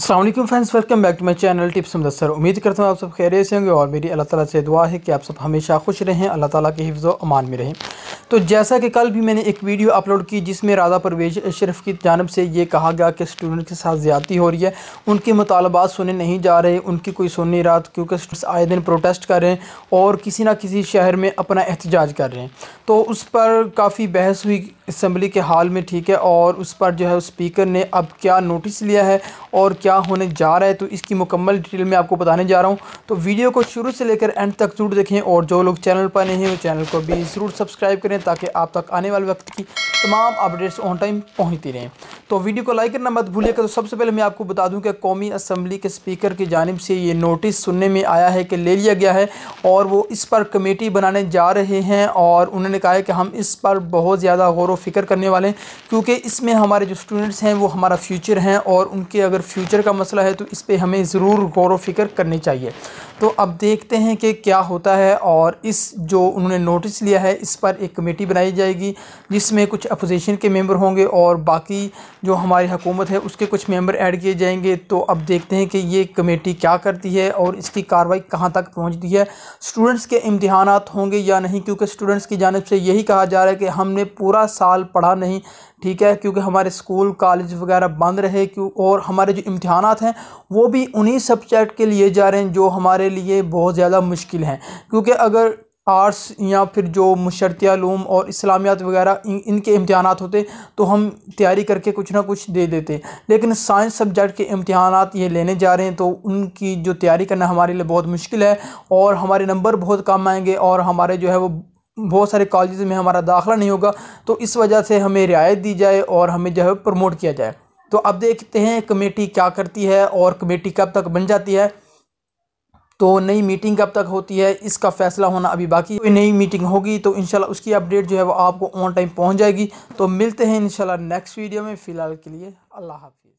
अल्लाम friends welcome back to my channel tips Mudassar उम्मीद करता हूँ आप सब खैरियत से होंगे और मेरी अल्लाह ताला से दुआ है कि आप सब हमेशा खुश रहें अल्लाह ताला के हिफ्ज़ अमान में रहें तो जैसा कि कल भी मैंने एक वीडियो अपलोड की जिसमें राधा परवेज शरीफ की जानब से ये कहा गया कि स्टूडेंट के साथ ज़्यादा हो रही है उनके मुतालबात सुने नहीं जा रहे उनकी कोई सुन नहीं रहा क्योंकि आए दिन प्रोटेस्ट कर रहे हैं और किसी ना किसी शहर में अपना एहतजाज कर रहे हैं तो उस पर काफ़ी बहस हुई इसम्बली के हाल में ठीक है और उस पर जो है स्पीकर ने अब क्या नोटिस लिया है और क्या होने जा रहा है तो इसकी मुकम्मल डिटेल में आपको बताने जा रहा हूँ तो वीडियो को शुरू से लेकर एंड तक ज़रूर देखें और जो लोग चैनल पर नहीं हैं वो चैनल को भी ज़रूर सब्सक्राइब करें करें ताकि आप तक आने वाले वक्त की तमाम अपडेट्स ऑन टाइम पहुँचती रहें तो वीडियो को लाइक करना मत भूलिएगा तो सबसे पहले मैं आपको बता दूं कि कौमी असम्बली के स्पीकर की जानब से ये नोटिस सुनने में आया है कि ले लिया गया है और वो इस पर कमेटी बनाने जा रहे हैं और उन्होंने कहा है कि हम इस पर बहुत ज़्यादा गौर व फिक्र करने वाले हैं क्योंकि इसमें हमारे जो स्टूडेंट्स हैं वो हमारा फ्यूचर हैं और उनके अगर फ्यूचर का मसला है तो इस पर हमें ज़रूर गौर फिक्र करनी चाहिए तो अब देखते हैं कि क्या होता है और इस जो उन्होंने नोटिस लिया है इस पर एक कमेटी बनाई जाएगी जिसमें कुछ अपोजिशन के मेंबर होंगे और बाकी जो हमारी हुकूमत है उसके कुछ मेंबर ऐड किए जाएंगे तो अब देखते हैं कि ये कमेटी क्या करती है और इसकी कार्रवाई कहाँ तक पहुँचती है स्टूडेंट्स के इम्तहान होंगे या नहीं क्योंकि स्टूडेंट्स की जानब से यही कहा जा रहा है कि हमने पूरा साल पढ़ा नहीं ठीक है क्योंकि हमारे स्कूल कॉलेज वगैरह बंद रहे क्यों और हमारे जो इम्तहान हैं वो भी उन्हीं सब्जेक्ट के लिए जा रहे हैं जो हमारे लिए बहुत ज़्यादा मुश्किल हैं क्योंकि अगर आर्ट्स या फिर जो मशरतियालूम और इस्लामियात वगैरह इन, इनके इम्तहान होते तो हम तैयारी करके कुछ ना कुछ दे देते लेकिन साइंस सब्जेक्ट के इम्तहान ये लेने जा रहे हैं तो उनकी जो तैयारी करना हमारे लिए बहुत मुश्किल है और हमारे नंबर बहुत कम आएंगे और हमारे जो है वो बहुत सारे कॉलेज में हमारा दाखिला नहीं होगा तो इस वजह से हमें रियायत दी जाए और हमें जो है प्रमोट किया जाए तो अब देखते हैं कमेटी क्या करती है और कमेटी कब तक बन जाती है तो नई मीटिंग कब तक होती है इसका फैसला होना अभी बाकी कोई नई मीटिंग होगी तो इंशाल्लाह उसकी अपडेट जो है वो आपको ऑन टाइम पहुंच जाएगी तो मिलते हैं इंशाल्लाह नेक्स्ट वीडियो में फ़िलहाल के लिए अल्लाह हाफि